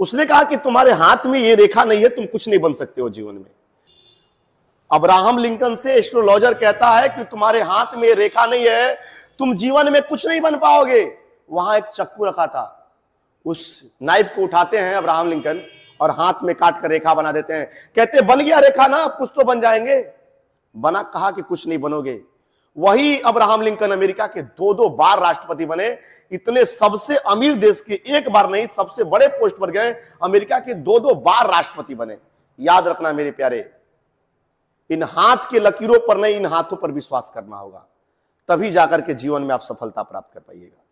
उसने कहा कि तुम्हारे हाथ में ये रेखा नहीं है तुम कुछ नहीं बन सकते हो जीवन में अब्राहम लिंकन से एस्ट्रोलॉजर कहता है कि तुम्हारे हाथ में रेखा नहीं है तुम जीवन में कुछ नहीं बन पाओगे वहां एक चक्कू रखा था उस नाइफ को उठाते हैं अब्राहम लिंकन और हाथ में काट कर रेखा बना देते हैं कहते बन गया रेखा ना कुछ तो बन जाएंगे बना कहा कि कुछ नहीं बनोगे वही अब्राहम लिंकन अमेरिका के दो दो बार राष्ट्रपति बने इतने सबसे अमीर देश के एक बार नहीं सबसे बड़े पोस्ट पर गए अमेरिका के दो दो बार राष्ट्रपति बने याद रखना मेरे प्यारे इन हाथ के लकीरों पर नहीं इन हाथों पर विश्वास करना होगा तभी जाकर के जीवन में आप सफलता प्राप्त कर पाइएगा